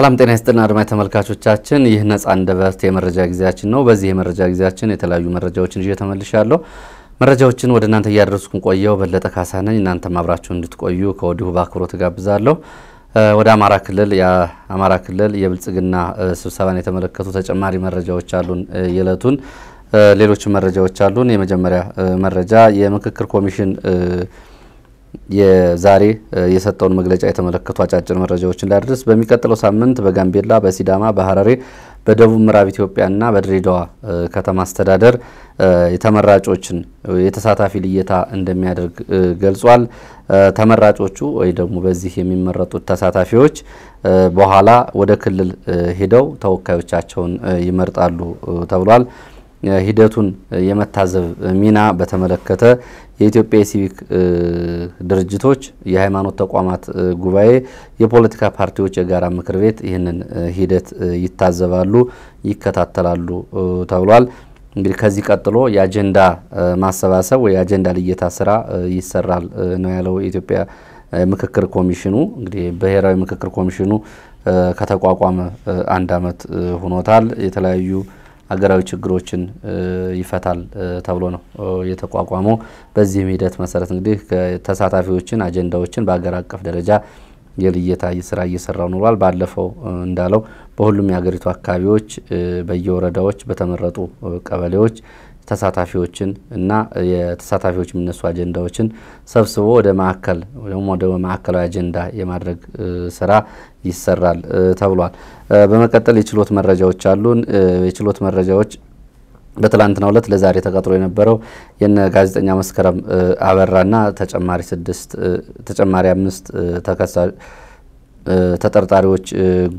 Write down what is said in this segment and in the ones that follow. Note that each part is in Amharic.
ሰላም ጤና ይስጥልን አድማጭ ተመልካቾቻችን፣ ይህ ነጻ አንደበት የመረጃ ጊዜያችን ነው። በዚህ የመረጃ ጊዜያችን የተለያዩ መረጃዎችን ይዤ ተመልሻለሁ። መረጃዎችን ወደ እናንተ እያደረስኩን ቆየው በለጠ ካሳ ነኝ። እናንተም አብራችሁ እንድትቆዩ ከወዲሁ በአክብሮት ጋብዛለሁ። ወደ አማራ ክልል የአማራ ክልል የብልጽግና ስብሰባን የተመለከቱ ተጨማሪ መረጃዎች አሉን የዕለቱን ሌሎች መረጃዎች አሉን። የመጀመሪያ መረጃ የምክክር ኮሚሽን የዛሬ የሰጠውን መግለጫ የተመለከቱ አጫጭር መረጃዎች እንዳደርስ በሚቀጥለው ሳምንት በጋምቤላ፣ በሲዳማ፣ በሀረሬ፣ በደቡብ ምዕራብ ኢትዮጵያና በድሬዳዋ ከተማ አስተዳደር የተመራጮችን የተሳታፊ ልየታ እንደሚያደርግ ገልጿል። ተመራጮቹ ወይ ደግሞ በዚህ የሚመረጡት ተሳታፊዎች በኋላ ወደ ክልል ሄደው ተወካዮቻቸውን ይመርጣሉ ተብሏል። ሂደቱን የመታዘብ ሚና በተመለከተ የኢትዮጵያ የሲቪክ ድርጅቶች፣ የሃይማኖት ተቋማት ጉባኤ፣ የፖለቲካ ፓርቲዎች የጋራ ምክር ቤት ይህንን ሂደት ይታዘባሉ፣ ይከታተላሉ ተብሏል። እንግዲህ ከዚህ ቀጥሎ የአጀንዳ ማሰባሰብ ወይ የአጀንዳ ልየታ ስራ ይሰራል ነው ያለው የኢትዮጵያ ምክክር ኮሚሽኑ። እንግዲህ ብሔራዊ ምክክር ኮሚሽኑ ከተቋቋመ አንድ ዓመት ሆኖታል። የተለያዩ አገራዊ ችግሮችን ይፈታል ተብሎ ነው የተቋቋመው። በዚህም ሂደት መሰረት እንግዲህ ተሳታፊዎችን፣ አጀንዳዎችን በአገር አቀፍ ደረጃ የልየታ ስራ እየሰራው ኑሯል። ባለፈው እንዳለው በሁሉም የሀገሪቱ አካባቢዎች በየወረዳዎች በተመረጡ ቀበሌዎች ተሳታፊዎችን እና የተሳታፊዎች የሚነሱ አጀንዳዎችን ሰብስቦ ወደ ማዕከል ወይም ወደ ማዕከላዊ አጀንዳ የማድረግ ስራ ይሰራል ተብሏል። በመቀጠል የችሎት መረጃዎች አሉን። የችሎት መረጃዎች በትላንትናው ዕለት ለዛሬ ተቀጥሮ የነበረው የነ ጋዜጠኛ መስከረም አበራና ተጨማሪ ስድስት ተጨማሪ አምስት ተከሳ ተጠርጣሪዎች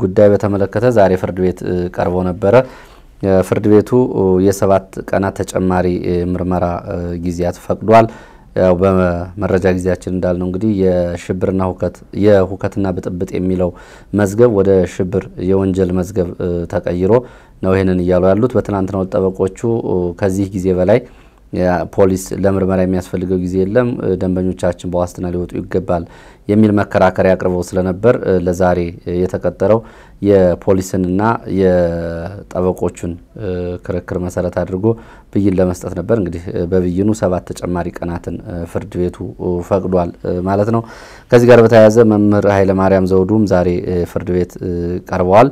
ጉዳይ በተመለከተ ዛሬ ፍርድ ቤት ቀርቦ ነበረ። ፍርድ ቤቱ የሰባት ቀናት ተጨማሪ ምርመራ ጊዜያት ፈቅዷል። ያው በመረጃ ጊዜያችን እንዳልነው እንግዲህ የሽብርና ሁከት የሁከትና ብጥብጥ የሚለው መዝገብ ወደ ሽብር የወንጀል መዝገብ ተቀይሮ ነው ይህንን እያሉ ያሉት። በትናንትናው ጠበቆቹ ከዚህ ጊዜ በላይ ፖሊስ ለምርመራ የሚያስፈልገው ጊዜ የለም፣ ደንበኞቻችን በዋስትና ሊወጡ ይገባል የሚል መከራከሪያ አቅርበው ስለነበር ለዛሬ የተቀጠረው የፖሊስንና የጠበቆቹን ክርክር መሰረት አድርጎ ብይን ለመስጠት ነበር። እንግዲህ በብይኑ ሰባት ተጨማሪ ቀናትን ፍርድ ቤቱ ፈቅዷል ማለት ነው። ከዚህ ጋር በተያያዘ መምህር ኃይለማርያም ዘውዱም ዛሬ ፍርድ ቤት ቀርበዋል።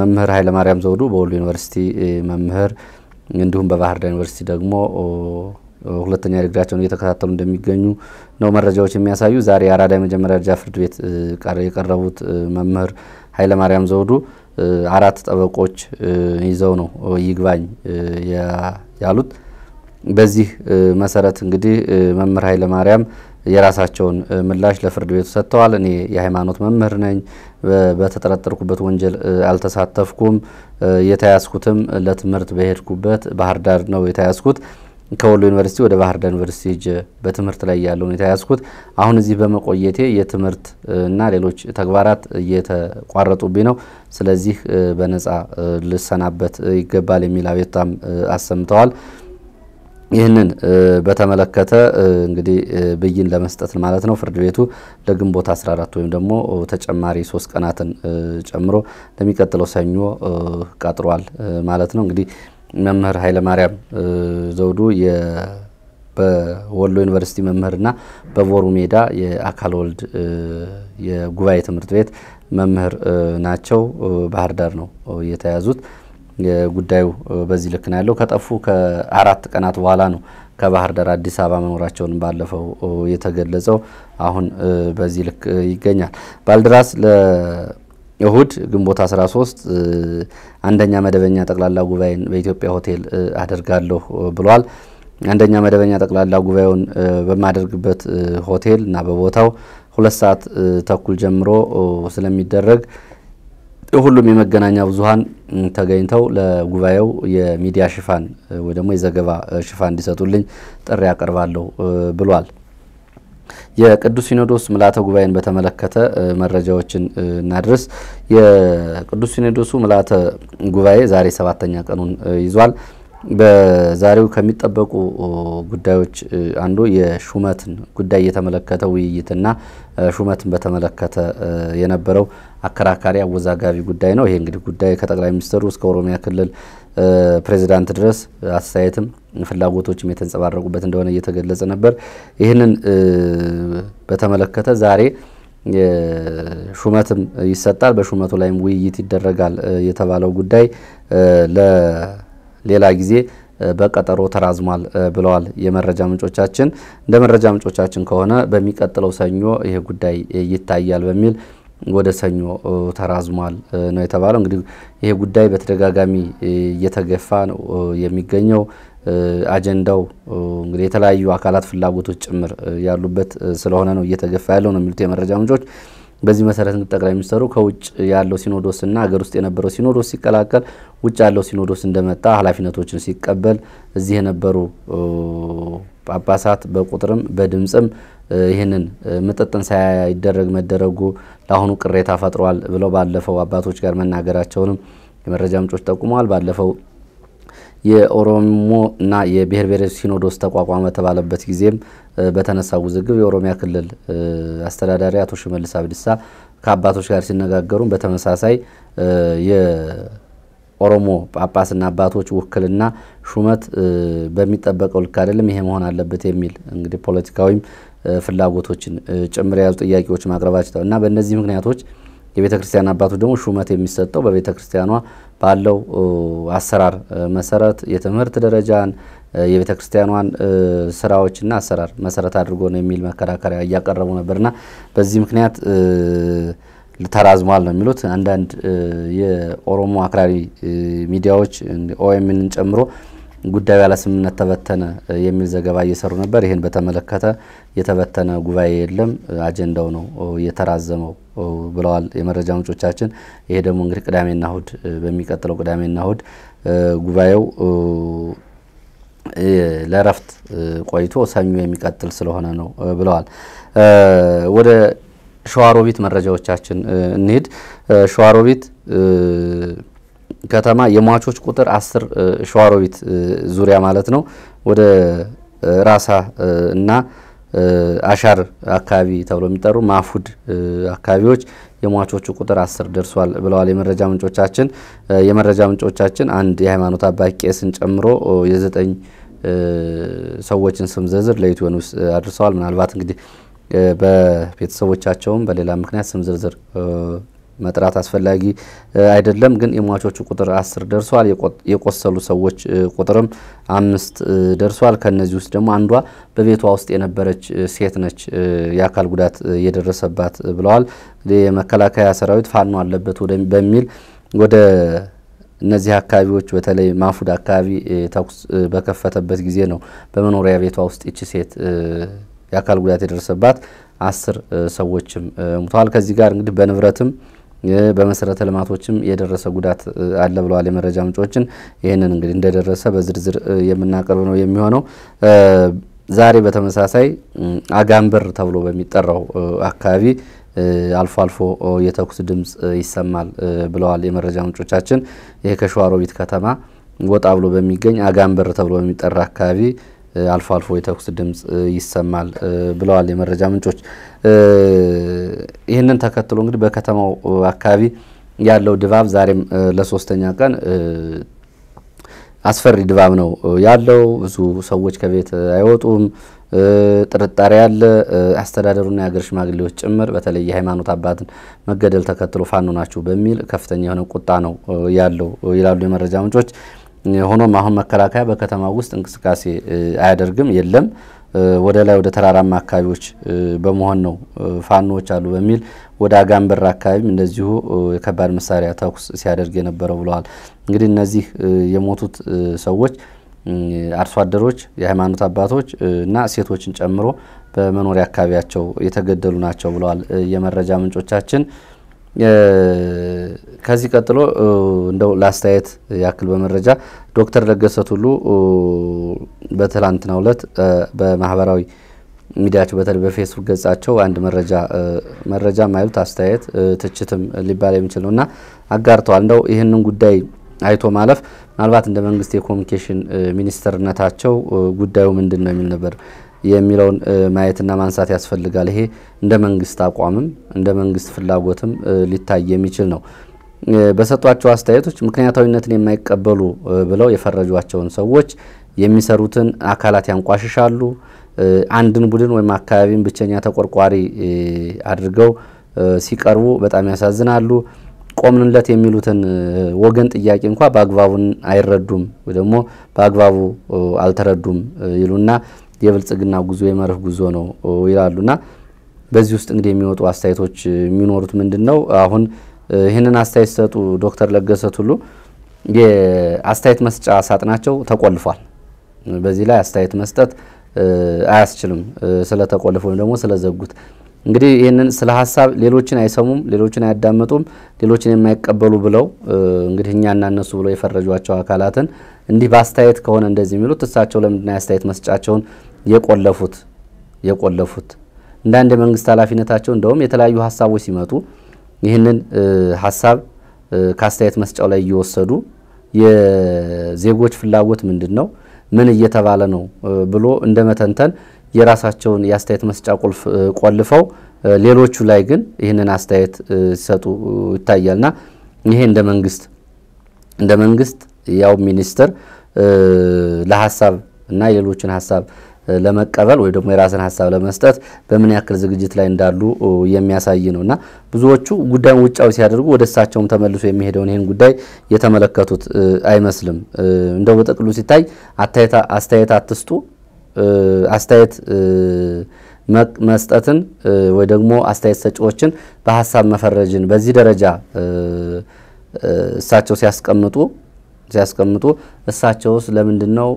መምህር ኃይለማርያም ዘውዱ በወሎ ዩኒቨርሲቲ መምህር እንዲሁም በባህር ዳር ዩኒቨርሲቲ ደግሞ ሁለተኛ ዲግሪያቸውን እየተከታተሉ እንደሚገኙ ነው መረጃዎች የሚያሳዩ። ዛሬ አራዳ የመጀመሪያ ደረጃ ፍርድ ቤት የቀረቡት መምህር ኃይለማርያም ዘውዱ አራት ጠበቆች ይዘው ነው ይግባኝ ያሉት። በዚህ መሰረት እንግዲህ መምህር ማርያም የራሳቸውን ምላሽ ለፍርድ ቤቱ ሰጥተዋል። እኔ የሃይማኖት መምህር ነኝ በተጠረጠርኩበት ወንጀል አልተሳተፍኩም። የተያዝኩትም ለትምህርት በሄድኩበት ባህር ዳር ነው የተያዝኩት። ከወሎ ዩኒቨርሲቲ ወደ ባህር ዳር ዩኒቨርሲቲ ሄጄ በትምህርት ላይ ያለውን የተያዝኩት። አሁን እዚህ በመቆየቴ የትምህርት እና ሌሎች ተግባራት እየተቋረጡብኝ ነው። ስለዚህ በነጻ ልሰናበት ይገባል የሚል አቤቱታም አሰምተዋል። ይህንን በተመለከተ እንግዲህ ብይን ለመስጠት ማለት ነው ፍርድ ቤቱ ለግንቦት 14 ወይም ደግሞ ተጨማሪ ሶስት ቀናትን ጨምሮ ለሚቀጥለው ሰኞ ቀጥሯል ማለት ነው። እንግዲህ መምህር ኃይለማርያም ዘውዱ በወሎ ዩኒቨርሲቲ መምህርና በቦሩ ሜዳ የአካል ወልድ የጉባኤ ትምህርት ቤት መምህር ናቸው። ባህር ዳር ነው የተያዙት። ጉዳዩ በዚህ ልክ ነው ያለው። ከጠፉ ከአራት ቀናት በኋላ ነው ከባህር ዳር አዲስ አበባ መኖራቸውን ባለፈው የተገለጸው። አሁን በዚህ ልክ ይገኛል። ባልደራስ ለእሁድ ግንቦት 13 አንደኛ መደበኛ ጠቅላላ ጉባኤን በኢትዮጵያ ሆቴል አደርጋለሁ ብሏል። አንደኛ መደበኛ ጠቅላላ ጉባኤውን በማደርግበት ሆቴል እና በቦታው ሁለት ሰዓት ተኩል ጀምሮ ስለሚደረግ ሁሉም የመገናኛ ብዙኃን ተገኝተው ለጉባኤው የሚዲያ ሽፋን ወይ ደግሞ የዘገባ ሽፋን እንዲሰጡልኝ ጥሪ ያቀርባለሁ ብሏል። የቅዱስ ሲኖዶስ ምልአተ ጉባኤን በተመለከተ መረጃዎችን እናድርስ። የቅዱስ ሲኖዶሱ ምልአተ ጉባኤ ዛሬ ሰባተኛ ቀኑን ይዟል። በዛሬው ከሚጠበቁ ጉዳዮች አንዱ የሹመትን ጉዳይ የተመለከተ ውይይትና ሹመትን በተመለከተ የነበረው አከራካሪ አወዛጋቢ ጉዳይ ነው። ይሄ እንግዲህ ጉዳይ ከጠቅላይ ሚኒስትሩ እስከ ኦሮሚያ ክልል ፕሬዚዳንት ድረስ አስተያየትም ፍላጎቶችም የተንጸባረቁበት እንደሆነ እየተገለጸ ነበር። ይህንን በተመለከተ ዛሬ ሹመትም ይሰጣል፣ በሹመቱ ላይም ውይይት ይደረጋል የተባለው ጉዳይ ሌላ ጊዜ በቀጠሮ ተራዝሟል ብለዋል የመረጃ ምንጮቻችን። እንደ መረጃ ምንጮቻችን ከሆነ በሚቀጥለው ሰኞ ይሄ ጉዳይ ይታያል በሚል ወደ ሰኞ ተራዝሟል ነው የተባለው። እንግዲህ ይሄ ጉዳይ በተደጋጋሚ እየተገፋ ነው የሚገኘው። አጀንዳው እንግዲህ የተለያዩ አካላት ፍላጎቶች ጭምር ያሉበት ስለሆነ ነው እየተገፋ ያለው ነው የሚሉት የመረጃ ምንጮች። በዚህ መሰረት ጠቅላይ ሚኒስተሩ ከውጭ ያለው እና ሀገር ውስጥ የነበረው ሲኖዶስ ሲቀላቀል ውጭ ያለው ሲኖዶስ እንደመጣ ኃላፊነቶችን ሲቀበል እዚህ የነበሩ ጳጳሳት በቁጥርም በድምፅም ይህንን ምጥጥን ሳይደረግ መደረጉ ለአሁኑ ቅሬታ ፈጥሯል ብለው ባለፈው አባቶች ጋር መናገራቸውንም የመረጃ ምንጮች ጠቁመዋል። ባለፈው የኦሮሞና የብሔር ብሔረሰብ ሲኖዶስ ተቋቋመ ተባለበት ጊዜም በተነሳ ውዝግብ የኦሮሚያ ክልል አስተዳዳሪ አቶ ሽመልስ አብዲሳ ከአባቶች ጋር ሲነጋገሩ በተመሳሳይ የኦሮሞ ጳጳስና አባቶች ውክልና ሹመት በሚጠበቀው ልክ አይደለም፣ ይሄ መሆን አለበት የሚል እንግዲህ ፖለቲካዊም ፍላጎቶችን ጭምር የያዙ ጥያቄዎች ማቅረባቸው እና በእነዚህ ምክንያቶች የቤተ ክርስቲያን አባቶች ደግሞ ሹመት የሚሰጠው በቤተ ክርስቲያኗ ባለው አሰራር መሰረት የትምህርት ደረጃን የቤተ ክርስቲያኗን ስራዎችና አሰራር መሰረት አድርጎ ነው የሚል መከራከሪያ እያቀረቡ ነበርና በዚህ ምክንያት ተራዝሟል ነው የሚሉት። አንዳንድ የኦሮሞ አክራሪ ሚዲያዎች ኦኤምንን ጨምሮ ጉዳዩ ያለ ስምምነት ተበተነ የሚል ዘገባ እየሰሩ ነበር። ይህን በተመለከተ የተበተነ ጉባኤ የለም፣ አጀንዳው ነው የተራዘመው ብለዋል የመረጃ ምንጮቻችን። ይሄ ደግሞ እንግዲህ ቅዳሜና እሁድ በሚቀጥለው ቅዳሜና እሁድ ጉባኤው ለእረፍት ቆይቶ ሰኞ የሚቀጥል ስለሆነ ነው ብለዋል። ወደ ሸዋሮቢት መረጃዎቻችን እንሂድ። ሸዋሮቢት ከተማ የሟቾች ቁጥር አስር ሸዋሮቢት ዙሪያ ማለት ነው ወደ ራሳ እና አሻር አካባቢ ተብሎ የሚጠሩ ማፉድ አካባቢዎች የሟቾቹ ቁጥር አስር ደርሷል ብለዋል የመረጃ ምንጮቻችን። የመረጃ ምንጮቻችን አንድ የሃይማኖት አባት ቄስን ጨምሮ የዘጠኝ ሰዎችን ስም ዝርዝር ለኢትዮ ኒውስ አድርሰዋል። ምናልባት እንግዲህ በቤተሰቦቻቸውም በሌላ ምክንያት ስም ዝርዝር መጥራት አስፈላጊ አይደለም። ግን የሟቾቹ ቁጥር አስር ደርሷል። የቆሰሉ ሰዎች ቁጥርም አምስት ደርሷል። ከነዚህ ውስጥ ደግሞ አንዷ በቤቷ ውስጥ የነበረች ሴት ነች የአካል ጉዳት የደረሰባት ብለዋል። የመከላከያ ሰራዊት ፋኖ አለበት በሚል ወደ እነዚህ አካባቢዎች በተለይ ማፉድ አካባቢ ተኩስ በከፈተበት ጊዜ ነው በመኖሪያ ቤቷ ውስጥ ይቺ ሴት የአካል ጉዳት የደረሰባት አስር ሰዎችም ሙተዋል። ከዚህ ጋር እንግዲህ በንብረትም በመሰረተ ልማቶችም የደረሰ ጉዳት አለ ብለዋል የመረጃ ምንጮችን። ይህንን እንግዲህ እንደደረሰ በዝርዝር የምናቀርብ ነው የሚሆነው። ዛሬ በተመሳሳይ አጋንበር ተብሎ በሚጠራው አካባቢ አልፎ አልፎ የተኩስ ድምፅ ይሰማል ብለዋል የመረጃ ምንጮቻችን። ይህ ከሸዋሮቢት ከተማ ወጣ ብሎ በሚገኝ አጋንበር ተብሎ በሚጠራ አካባቢ አልፎ አልፎ የተኩስ ድምጽ ይሰማል ብለዋል የመረጃ ምንጮች። ይህንን ተከትሎ እንግዲህ በከተማው አካባቢ ያለው ድባብ ዛሬም ለሶስተኛ ቀን አስፈሪ ድባብ ነው ያለው። ብዙ ሰዎች ከቤት አይወጡም። ጥርጣሬ ያለ አስተዳደሩና የሀገር ሽማግሌዎች ጭምር በተለይ የሃይማኖት አባትን መገደል ተከትሎ ፋኖ ናችሁ በሚል ከፍተኛ የሆነ ቁጣ ነው ያለው ይላሉ የመረጃ ምንጮች። ሆኖም አሁን መከላከያ በከተማ ውስጥ እንቅስቃሴ አያደርግም የለም ወደ ላይ ወደ ተራራማ አካባቢዎች በመሆን ነው ፋኖዎች አሉ በሚል ወደ አጋንበር አካባቢም እንደዚሁ የከባድ መሳሪያ ተኩስ ሲያደርግ የነበረው ብለዋል። እንግዲህ እነዚህ የሞቱት ሰዎች አርሶ አደሮች፣ የሃይማኖት አባቶች እና ሴቶችን ጨምሮ በመኖሪያ አካባቢያቸው የተገደሉ ናቸው ብለዋል የመረጃ ምንጮቻችን። ከዚህ ቀጥሎ እንደው ለአስተያየት ያክል በመረጃ ዶክተር ለገሰ ቱሉ በትላንትናው ዕለት በማህበራዊ ሚዲያቸው በተለይ በፌስቡክ ገጻቸው አንድ መረጃ መረጃ ማይሉት አስተያየት ትችትም ሊባል የሚችል ነው እና አጋርተዋል። እንደው ይህንን ጉዳይ አይቶ ማለፍ ምናልባት እንደ መንግስት የኮሚኒኬሽን ሚኒስትርነታቸው ጉዳዩ ምንድን ነው የሚል ነበር የሚለውን ማየትና ማንሳት ያስፈልጋል። ይሄ እንደ መንግስት አቋምም እንደ መንግስት ፍላጎትም ሊታይ የሚችል ነው። በሰጧቸው አስተያየቶች ምክንያታዊነትን የማይቀበሉ ብለው የፈረጇቸውን ሰዎች የሚሰሩትን አካላት ያንቋሽሻሉ። አንድን ቡድን ወይም አካባቢን ብቸኛ ተቆርቋሪ አድርገው ሲቀርቡ በጣም ያሳዝናሉ። ቆምንለት የሚሉትን ወገን ጥያቄ እንኳ በአግባቡን አይረዱም ወይ ደግሞ በአግባቡ አልተረዱም ይሉና የብልጽግና ጉዞ የመርህ ጉዞ ነው ይላሉና በዚህ ውስጥ እንግዲህ የሚወጡ አስተያየቶች የሚኖሩት ምንድን ነው? አሁን ይህንን አስተያየት ሰጡ ዶክተር ለገሰ ቱሉ የአስተያየት መስጫ ሳጥናቸው ተቆልፏል። በዚህ ላይ አስተያየት መስጠት አያስችልም ስለተቆልፍ ወይም ደግሞ ስለዘጉት እንግዲህ ይህንን ስለ ሀሳብ ሌሎችን አይሰሙም፣ ሌሎችን አያዳምጡም፣ ሌሎችን የማይቀበሉ ብለው እንግዲህ እኛና እነሱ ብለው የፈረጇቸው አካላትን እንዲህ በአስተያየት ከሆነ እንደዚህ የሚሉት እሳቸው ለምንድን ነው የአስተያየት መስጫቸውን የቆለፉት የቆለፉት እንደ አንድ የመንግስት ኃላፊነታቸው እንደውም የተለያዩ ሀሳቦች ሲመጡ ይህንን ሀሳብ ከአስተያየት መስጫው ላይ እየወሰዱ የዜጎች ፍላጎት ምንድን ነው፣ ምን እየተባለ ነው ብሎ እንደ መተንተን የራሳቸውን የአስተያየት መስጫ ቁልፍ ቆልፈው ሌሎቹ ላይ ግን ይህንን አስተያየት ሲሰጡ ይታያልና ይሄ እንደ መንግስት እንደ መንግስት ያው ሚኒስትር ለሀሳብ እና የሌሎችን ሀሳብ ለመቀበል ወይ ደግሞ የራስን ሀሳብ ለመስጠት በምን ያክል ዝግጅት ላይ እንዳሉ የሚያሳይ ነው እና ብዙዎቹ ጉዳዩን ውጫዊ ሲያደርጉ ወደ እሳቸውም ተመልሶ የሚሄደውን ይህን ጉዳይ የተመለከቱት አይመስልም። እንደው በጥቅሉ ሲታይ አስተያየት አትስጡ፣ አስተያየት መስጠትን ወይ ደግሞ አስተያየት ሰጪዎችን በሀሳብ መፈረጅን በዚህ ደረጃ እሳቸው ሲያስቀምጡ ሲያስቀምጡ እሳቸውስ ለምንድን ነው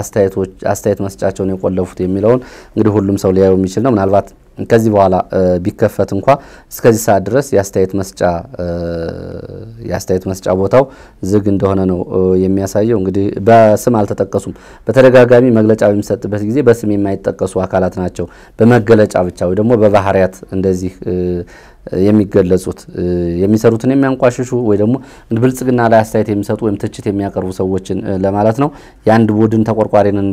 አስተያየቶች አስተያየት መስጫቸውን የቆለፉት የሚለውን እንግዲህ ሁሉም ሰው ሊያዩ የሚችል ነው። ምናልባት ከዚህ በኋላ ቢከፈት እንኳ እስከዚህ ሰዓት ድረስ የአስተያየት መስጫ የአስተያየት መስጫ ቦታው ዝግ እንደሆነ ነው የሚያሳየው። እንግዲህ በስም አልተጠቀሱም። በተደጋጋሚ መግለጫ በሚሰጥበት ጊዜ በስም የማይጠቀሱ አካላት ናቸው በመገለጫ ብቻ ወይ ደግሞ በባህሪያት እንደዚህ የሚገለጹት የሚሰሩትን የሚያንቋሽሹ ወይ ደግሞ ብልጽግና ላይ አስተያየት የሚሰጡ ወይም ትችት የሚያቀርቡ ሰዎችን ለማለት ነው። የአንድ ቡድን ተቆርቋሪ ነን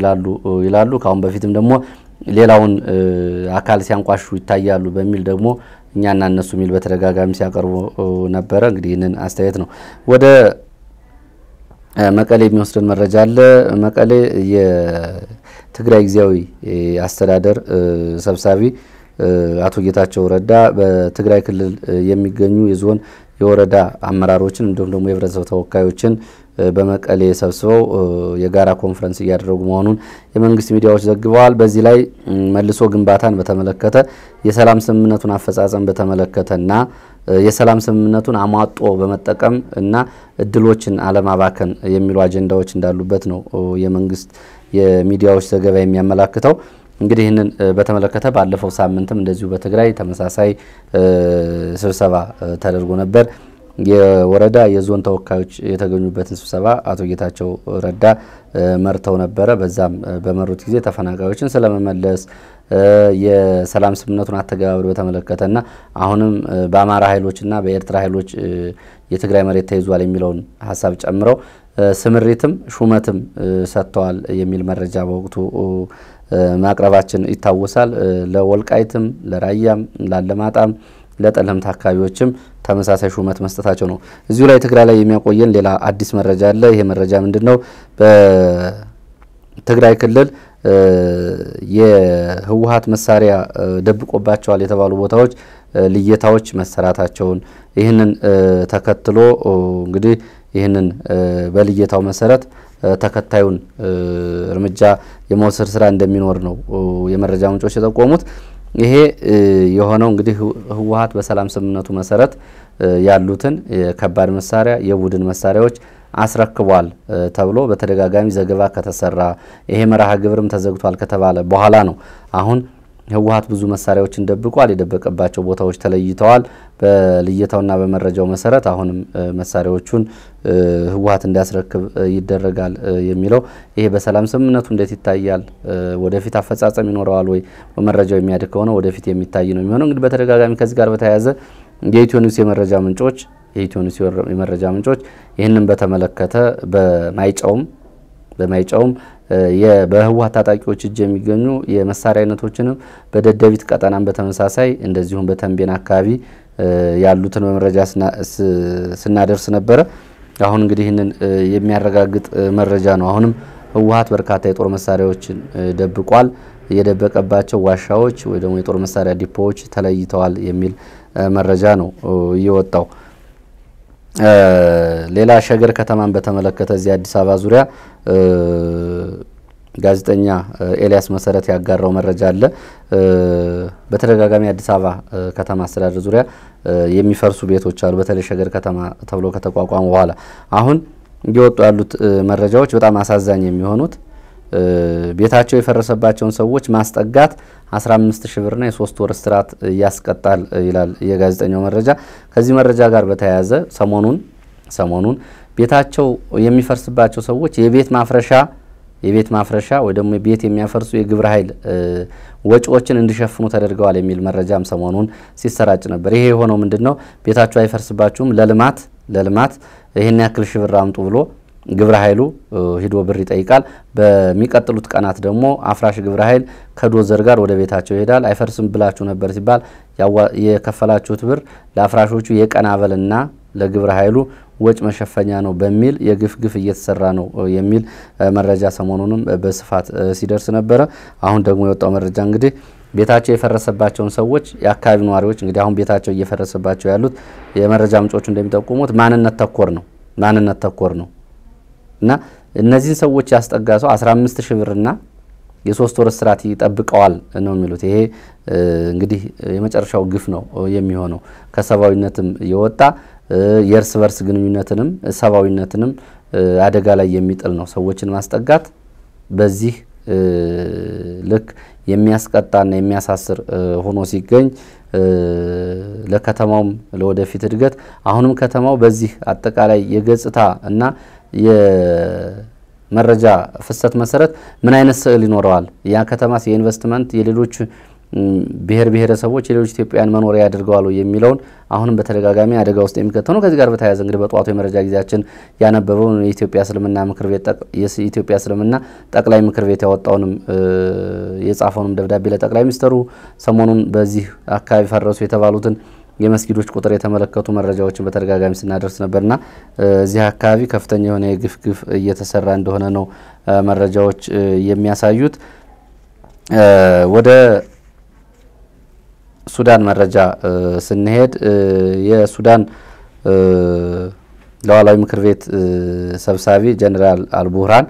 ይላሉ። ከአሁን በፊትም ደግሞ ሌላውን አካል ሲያንቋሹ ይታያሉ በሚል ደግሞ እኛና እነሱ የሚል በተደጋጋሚ ሲያቀርቡ ነበረ። እንግዲህ ይህንን አስተያየት ነው ወደ መቀሌ የሚወስደን መረጃ አለ። መቀሌ የትግራይ ጊዜያዊ አስተዳደር ሰብሳቢ አቶ ጌታቸው ረዳ በትግራይ ክልል የሚገኙ የዞን የወረዳ አመራሮችን እንዲሁም ደግሞ የህብረተሰብ ተወካዮችን በመቀሌ ሰብስበው የጋራ ኮንፈረንስ እያደረጉ መሆኑን የመንግስት ሚዲያዎች ዘግበዋል። በዚህ ላይ መልሶ ግንባታን በተመለከተ የሰላም ስምምነቱን አፈጻጸም በተመለከተና የሰላም ስምምነቱን አሟጦ በመጠቀም እና እድሎችን አለማባከን የሚሉ አጀንዳዎች እንዳሉበት ነው የመንግስት የሚዲያዎች ዘገባ የሚያመላክተው። እንግዲህ ይህንን በተመለከተ ባለፈው ሳምንትም እንደዚሁ በትግራይ ተመሳሳይ ስብሰባ ተደርጎ ነበር። የወረዳ የዞን ተወካዮች የተገኙበትን ስብሰባ አቶ ጌታቸው ረዳ መርተው ነበረ። በዛም በመሩት ጊዜ ተፈናቃዮችን ስለመመለስ የሰላም ስምምነቱን አተገባበር በተመለከተና አሁንም በአማራ ኃይሎችና በኤርትራ ኃይሎች የትግራይ መሬት ተይዟል የሚለውን ሀሳብ ጨምረው ስምሪትም ሹመትም ሰጥተዋል የሚል መረጃ በወቅቱ ማቅረባችን ይታወሳል። ለወልቃይትም፣ ለራያም፣ ላለማጣም ለጠለምት አካባቢዎችም ተመሳሳይ ሹመት መስጠታቸው ነው። እዚሁ ላይ ትግራይ ላይ የሚያቆየን ሌላ አዲስ መረጃ አለ። ይሄ መረጃ ምንድን ነው? በትግራይ ክልል የህወሀት መሳሪያ ደብቆባቸዋል የተባሉ ቦታዎች ልየታዎች መሰራታቸውን ይህንን ተከትሎ እንግዲህ ይህንን በልየታው መሰረት ተከታዩን እርምጃ የመውሰድ ስራ እንደሚኖር ነው የመረጃ ምንጮች የጠቆሙት። ይሄ የሆነው እንግዲህ ህወሀት በሰላም ስምምነቱ መሰረት ያሉትን የከባድ መሳሪያ የቡድን መሳሪያዎች አስረክቧል ተብሎ በተደጋጋሚ ዘገባ ከተሰራ ይሄ መርሃ ግብርም ተዘግቷል ከተባለ በኋላ ነው አሁን ህወሀት ብዙ መሳሪያዎችን ደብቋል። የደበቀባቸው ቦታዎች ተለይተዋል። በልየታውና በመረጃው መሰረት አሁንም መሳሪያዎቹን ህወሀት እንዲያስረክብ ይደረጋል የሚለው ይሄ በሰላም ስምምነቱ እንዴት ይታያል? ወደፊት አፈጻጸም ይኖረዋል ወይ? መረጃው የሚያድግ ከሆነ ወደፊት የሚታይ ነው የሚሆነው። እንግዲህ በተደጋጋሚ ከዚህ ጋር በተያያዘ የኢትዮ ኒውስ የመረጃ ምንጮች የኢትዮ ኒውስ የመረጃ ምንጮች ይህንን በተመለከተ በማይጨውም በማይጨውም በህወሓት ታጣቂዎች እጅ የሚገኙ የመሳሪያ አይነቶችንም በደደቢት ቀጠናን በተመሳሳይ እንደዚሁም በተንቤን አካባቢ ያሉትን በመረጃ ስናደርስ ነበረ። አሁን እንግዲህ ይህንን የሚያረጋግጥ መረጃ ነው። አሁንም ህወሓት በርካታ የጦር መሳሪያዎችን ደብቋል። የደበቀባቸው ዋሻዎች ወይ ደግሞ የጦር መሳሪያ ዲፖዎች ተለይተዋል የሚል መረጃ ነው እየወጣው። ሌላ ሸገር ከተማን በተመለከተ እዚህ አዲስ አበባ ዙሪያ ጋዜጠኛ ኤልያስ መሰረት ያጋራው መረጃ አለ። በተደጋጋሚ አዲስ አበባ ከተማ አስተዳደር ዙሪያ የሚፈርሱ ቤቶች አሉ። በተለይ ሸገር ከተማ ተብሎ ከተቋቋመ በኋላ አሁን እየወጡ ያሉት መረጃዎች በጣም አሳዛኝ የሚሆኑት ቤታቸው የፈረሰባቸውን ሰዎች ማስጠጋት 15 ሺህ ብርና የሶስት ወር እስራት ያስቀጣል ይላል የጋዜጠኛው መረጃ። ከዚህ መረጃ ጋር በተያያዘ ሰሞኑን ሰሞኑን ቤታቸው የሚፈርስባቸው ሰዎች የቤት ማፍረሻ የቤት ማፍረሻ ወይ ደግሞ ቤት የሚያፈርሱ የግብረ ኃይል ወጪዎችን እንዲሸፍኑ ተደርገዋል የሚል መረጃም ሰሞኑን ሲሰራጭ ነበር። ይሄ የሆነው ምንድን ነው? ቤታቸው አይፈርስባችሁም፣ ለልማት ለልማት ይህን ያክል ሺህ ብር አምጡ ብሎ ግብረ ኃይሉ ሂዶ ብር ይጠይቃል። በሚቀጥሉት ቀናት ደግሞ አፍራሽ ግብረ ኃይል ከዶዘር ጋር ወደ ቤታቸው ይሄዳል። አይፈርስም ብላችሁ ነበር ሲባል የከፈላችሁት ብር ለአፍራሾቹ የቀናበልና ለግብረ ኃይሉ ወጭ መሸፈኛ ነው በሚል የግፍ ግፍ እየተሰራ ነው የሚል መረጃ ሰሞኑንም በስፋት ሲደርስ ነበረ። አሁን ደግሞ የወጣው መረጃ እንግዲህ ቤታቸው የፈረሰባቸውን ሰዎች የአካባቢ ነዋሪዎች እንግዲህ አሁን ቤታቸው እየፈረሰባቸው ያሉት የመረጃ ምንጮቹ እንደሚጠቁሙት ማንነት ተኮር ነው ማንነት ተኮር ነው እና እነዚህን ሰዎች ያስጠጋ ሰው 15 ሺህ ብርና የሶስት ወር እስራት ይጠብቀዋል ነው የሚሉት። ይሄ እንግዲህ የመጨረሻው ግፍ ነው የሚሆነው ከሰብአዊነትም የወጣ የእርስ በርስ ግንኙነትንም ሰብአዊነትንም አደጋ ላይ የሚጥል ነው። ሰዎችን ማስጠጋት በዚህ ልክ የሚያስቀጣና የሚያሳስር ሆኖ ሲገኝ ለከተማውም ለወደፊት እድገት አሁንም ከተማው በዚህ አጠቃላይ የገጽታ እና የመረጃ ፍሰት መሰረት ምን አይነት ስዕል ይኖረዋል? ያ ከተማስ የኢንቨስትመንት የሌሎች ብሔር ብሔረሰቦች የሌሎች ኢትዮጵያውያን መኖሪያ ያደርገዋሉ የሚለውን አሁንም በተደጋጋሚ አደጋ ውስጥ የሚከተው ነው። ከዚህ ጋር በተያያዘ እንግዲህ በጠዋቱ የመረጃ ጊዜያችን ያነበበውን የኢትዮጵያ እስልምና ምክር ቤት የኢትዮጵያ እስልምና ጠቅላይ ምክር ቤት ያወጣውንም የጻፈውንም ደብዳቤ ለጠቅላይ ሚኒስትሩ ሰሞኑን በዚህ አካባቢ ፈረሱ የተባሉትን የመስጊዶች ቁጥር የተመለከቱ መረጃዎችን በተደጋጋሚ ስናደርስ ነበርና እዚህ አካባቢ ከፍተኛ የሆነ የግፍ ግፍ እየተሰራ እንደሆነ ነው መረጃዎች የሚያሳዩት። ወደ ሱዳን መረጃ ስንሄድ የሱዳን ሉዓላዊ ምክር ቤት ሰብሳቢ ጀኔራል አልቡርሃን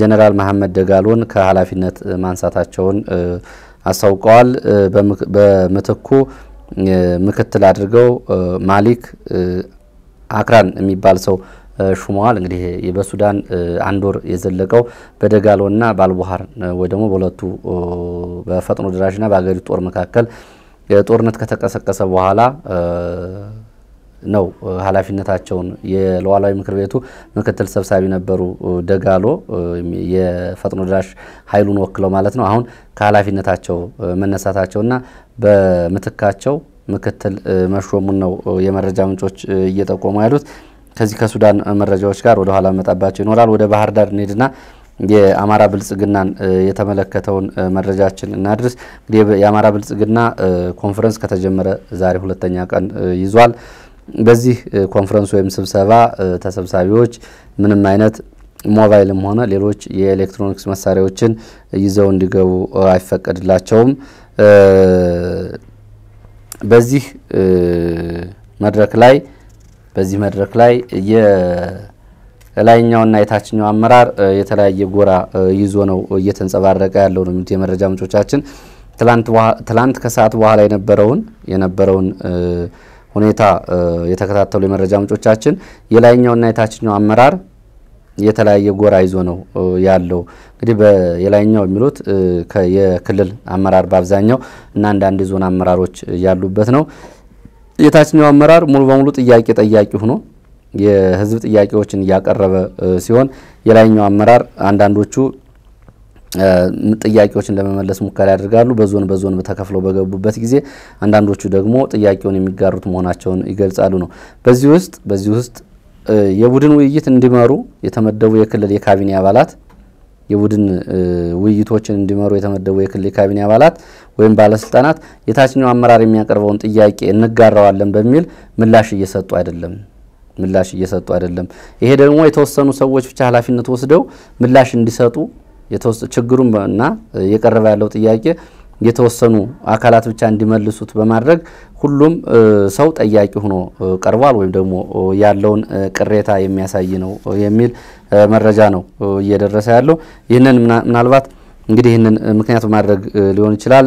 ጀኔራል መሐመድ ደጋሎን ከኃላፊነት ማንሳታቸውን አስታውቀዋል። በምትኩ ምክትል አድርገው ማሊክ አክራን የሚባል ሰው ሹመዋል። እንግዲህ በሱዳን አንድ ወር የዘለቀው በደጋሎና በአልቡሃር ወይ ደግሞ በሁለቱ በፈጥኖ ደራሽና በሀገሪቱ ጦር መካከል ጦርነት ከተቀሰቀሰ በኋላ ነው ኃላፊነታቸውን የሉዓላዊ ምክር ቤቱ ምክትል ሰብሳቢ ነበሩ ደጋሎ የፈጥኖ ደራሽ ኃይሉን ወክለው ማለት ነው። አሁን ከኃላፊነታቸው መነሳታቸውና በምትካቸው ምክትል መሾሙን ነው የመረጃ ምንጮች እየጠቆሙ ያሉት። ከዚህ ከሱዳን መረጃዎች ጋር ወደ ኋላ መጣባቸው ይኖራል። ወደ ባህር ዳር እንሄድና የአማራ ብልጽግናን የተመለከተውን መረጃችን እናድርስ። እንግዲህ የአማራ ብልጽግና ኮንፈረንስ ከተጀመረ ዛሬ ሁለተኛ ቀን ይዟል። በዚህ ኮንፈረንስ ወይም ስብሰባ ተሰብሳቢዎች ምንም አይነት ሞባይልም ሆነ ሌሎች የኤሌክትሮኒክስ መሳሪያዎችን ይዘው እንዲገቡ አይፈቀድላቸውም። በዚህ መድረክ ላይ በዚህ መድረክ ላይ የላይኛውና የታችኛው አመራር የተለያየ ጎራ ይዞ ነው እየተንጸባረቀ ያለው ነው የመረጃ ምንጮቻችን። ትላንት ከሰዓት በኋላ የነበረውን የነበረውን ሁኔታ የተከታተሉ የመረጃ ምንጮቻችን የላይኛውና የታችኛው አመራር የተለያየ ጎራ ይዞ ነው ያለው። እንግዲህ የላይኛው የሚሉት የክልል አመራር በአብዛኛው እና አንዳንድ የዞን አመራሮች ያሉበት ነው። የታችኛው አመራር ሙሉ በሙሉ ጥያቄ ጠያቂ ሆኖ የህዝብ ጥያቄዎችን እያቀረበ ሲሆን የላይኛው አመራር አንዳንዶቹ ጥያቄዎችን ለመመለስ ሙከራ ያደርጋሉ። በዞን በዞን ተከፍለው በገቡበት ጊዜ አንዳንዶቹ ደግሞ ጥያቄውን የሚጋሩት መሆናቸውን ይገልጻሉ ነው በዚህ ውስጥ በዚህ ውስጥ የቡድን ውይይት እንዲመሩ የተመደቡ የክልል የካቢኔ አባላት የቡድን ውይይቶችን እንዲመሩ የተመደቡ የክልል የካቢኔ አባላት ወይም ባለስልጣናት የታችኛው አመራር የሚያቀርበውን ጥያቄ እንጋራዋለን በሚል ምላሽ እየሰጡ አይደለም ምላሽ እየሰጡ አይደለም። ይሄ ደግሞ የተወሰኑ ሰዎች ብቻ ኃላፊነት ወስደው ምላሽ እንዲሰጡ ችግሩም እና እየቀረበ ያለው ጥያቄ የተወሰኑ አካላት ብቻ እንዲመልሱት በማድረግ ሁሉም ሰው ጠያቂ ሆኖ ቀርቧል ወይም ደግሞ ያለውን ቅሬታ የሚያሳይ ነው የሚል መረጃ ነው እየደረሰ ያለው። ይህንን ምናልባት እንግዲህ ይህንን ምክንያት በማድረግ ሊሆን ይችላል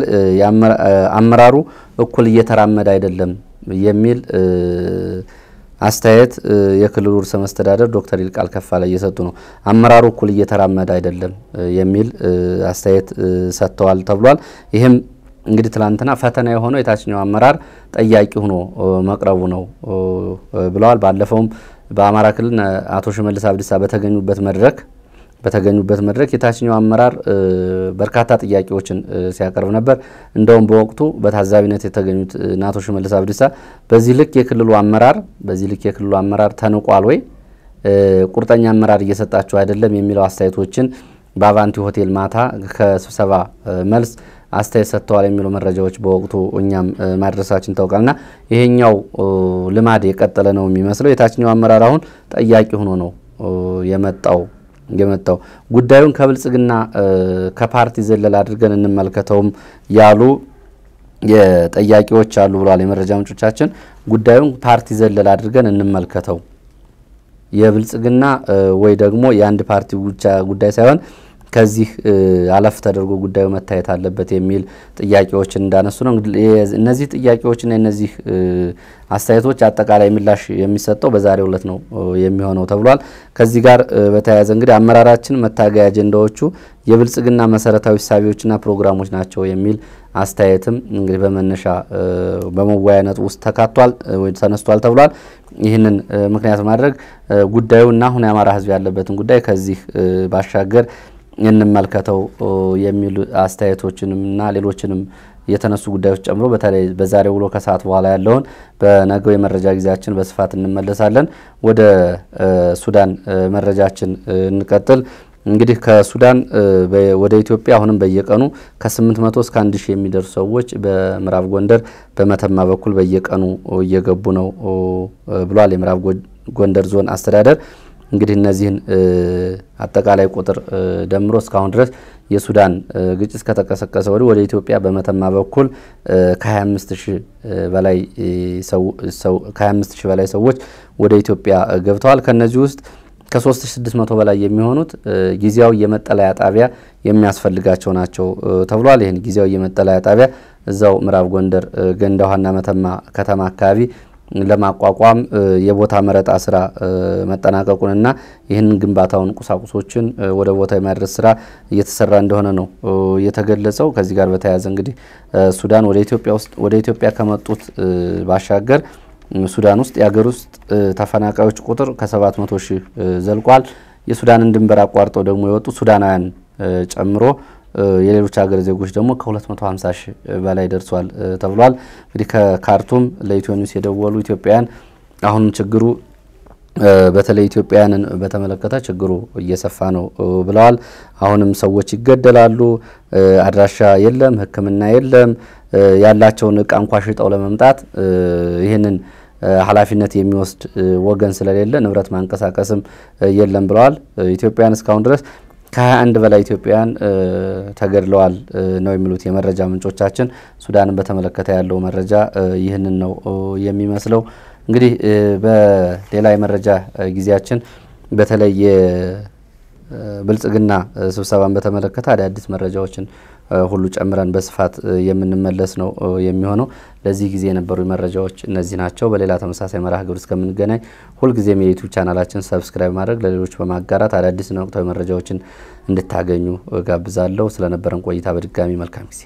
አመራሩ እኩል እየተራመደ አይደለም የሚል አስተያየት የክልሉ ርዕሰ መስተዳደር ዶክተር ይልቃል ከፋለ እየሰጡ ነው። አመራሩ እኩል እየተራመደ አይደለም የሚል አስተያየት ሰጥተዋል ተብሏል። ይህም እንግዲህ ትላንትና ፈተና የሆነው የታችኛው አመራር ጠያቂ ሆኖ መቅረቡ ነው ብለዋል። ባለፈውም በአማራ ክልል አቶ ሽመልስ አብዲሳ በተገኙበት መድረክ በተገኙበት መድረክ የታችኛው አመራር በርካታ ጥያቄዎችን ሲያቀርብ ነበር። እንደውም በወቅቱ በታዛቢነት የተገኙት አቶ ሽመልስ አብዲሳ በዚህ ልክ የክልሉ አመራር በዚህ ልክ የክልሉ አመራር ተንቋል ወይ ቁርጠኛ አመራር እየሰጣቸው አይደለም የሚለው አስተያየቶችን በአቫንቲ ሆቴል ማታ ከስብሰባ መልስ አስተያየት ሰጥተዋል የሚሉ መረጃዎች በወቅቱ እኛም ማድረሳችን ይታወቃልና ይሄኛው ልማድ የቀጠለ ነው የሚመስለው። የታችኛው አመራር አሁን ጠያቂ ሆኖ ነው የመጣው የመጣው ጉዳዩን ከብልጽግና ከፓርቲ ዘለል አድርገን እንመልከተውም ያሉ የጠያቂዎች አሉ ብሏል። የመረጃ ምንጮቻችን ጉዳዩን ፓርቲ ዘለል አድርገን እንመልከተው የብልጽግና ወይ ደግሞ የአንድ ፓርቲ ጉዳይ ሳይሆን ከዚህ አለፍ ተደርጎ ጉዳዩ መታየት አለበት የሚል ጥያቄዎችን እንዳነሱ ነው። እነዚህ ጥያቄዎችና እነዚህ አስተያየቶች አጠቃላይ ምላሽ የሚሰጠው በዛሬው ዕለት ነው የሚሆነው ተብሏል። ከዚህ ጋር በተያያዘ እንግዲህ አመራራችን መታገያ አጀንዳዎቹ የብልጽግና መሰረታዊ ሳቢዎችና ፕሮግራሞች ናቸው የሚል አስተያየትም እንግዲህ በመነሻ በመወያያ ነጥብ ውስጥ ተካቷል ወይ ተነስቷል ተብሏል። ይህንን ምክንያት ማድረግ ጉዳዩና አሁን የአማራ ህዝብ ያለበትን ጉዳይ ከዚህ ባሻገር እንመልከተው የሚሉ አስተያየቶችንም እና ሌሎችንም የተነሱ ጉዳዮች ጨምሮ በተለይ በዛሬ ውሎ ከሰዓት በኋላ ያለውን በነገው የመረጃ ጊዜያችን በስፋት እንመለሳለን። ወደ ሱዳን መረጃችን እንቀጥል። እንግዲህ ከሱዳን ወደ ኢትዮጵያ አሁንም በየቀኑ ከ800 እስከ 1000 የሚደርሱ ሰዎች በምዕራብ ጎንደር በመተማ በኩል በየቀኑ እየገቡ ነው ብሏል የምዕራብ ጎንደር ዞን አስተዳደር። እንግዲህ እነዚህን አጠቃላይ ቁጥር ደምሮ እስካሁን ድረስ የሱዳን ግጭት ከተቀሰቀሰ ወዲህ ወደ ኢትዮጵያ በመተማ በኩል ከ25 ሺህ በላይ ሰዎች ወደ ኢትዮጵያ ገብተዋል። ከነዚህ ውስጥ ከ3600 በላይ የሚሆኑት ጊዜያዊ የመጠለያ ጣቢያ የሚያስፈልጋቸው ናቸው ተብሏል። ይህን ጊዜያዊ የመጠለያ ጣቢያ እዛው ምዕራብ ጎንደር ገንዳ ውሃና መተማ ከተማ አካባቢ ለማቋቋም የቦታ መረጣ ስራ መጠናቀቁንና ይህንን ግንባታውን ቁሳቁሶችን ወደ ቦታ የማድረስ ስራ እየተሰራ እንደሆነ ነው የተገለጸው። ከዚህ ጋር በተያያዘ እንግዲህ ሱዳን ወደ ኢትዮጵያ ከመጡት ባሻገር ሱዳን ውስጥ የሀገር ውስጥ ተፈናቃዮች ቁጥር ከ700 ሺህ ዘልቋል። የሱዳንን ድንበር አቋርጠው ደግሞ የወጡ ሱዳናውያን ጨምሮ የሌሎች ሀገር ዜጎች ደግሞ ከ250 ሺህ በላይ ደርሷል ተብሏል። እንግዲህ ከካርቱም ለኢትዮ ኒውስ የደወሉ ኢትዮጵያውያን አሁንም ችግሩ በተለይ ኢትዮጵያውያንን በተመለከተ ችግሩ እየሰፋ ነው ብለዋል። አሁንም ሰዎች ይገደላሉ፣ አድራሻ የለም፣ ሕክምና የለም። ያላቸውን እቃ እንኳ ሽጠው ለመምጣት ይህንን ኃላፊነት የሚወስድ ወገን ስለሌለ ንብረት ማንቀሳቀስም የለም ብለዋል። ኢትዮጵያውያን እስካሁን ድረስ ከ አንድ በላይ ኢትዮጵያውያን ተገድለዋል ነው የሚሉት የመረጃ ምንጮቻችን። ሱዳንን በተመለከተ ያለው መረጃ ይህንን ነው የሚመስለው። እንግዲህ በሌላ የመረጃ ጊዜያችን በተለይ የብልጽግና ስብሰባን በተመለከተ አዳዲስ መረጃዎችን ሁሉ ጨምረን በስፋት የምንመለስ ነው የሚሆነው። ለዚህ ጊዜ የነበሩ መረጃዎች እነዚህ ናቸው። በሌላ ተመሳሳይ መርሃ ግብር እስከምንገናኝ ሁልጊዜም የዩቱብ ቻናላችን ሰብስክራይብ ማድረግ ለሌሎች በማጋራት አዳዲስና ወቅታዊ መረጃዎችን እንድታገኙ ጋብዛለሁ። ስለነበረን ቆይታ በድጋሚ መልካም ጊዜ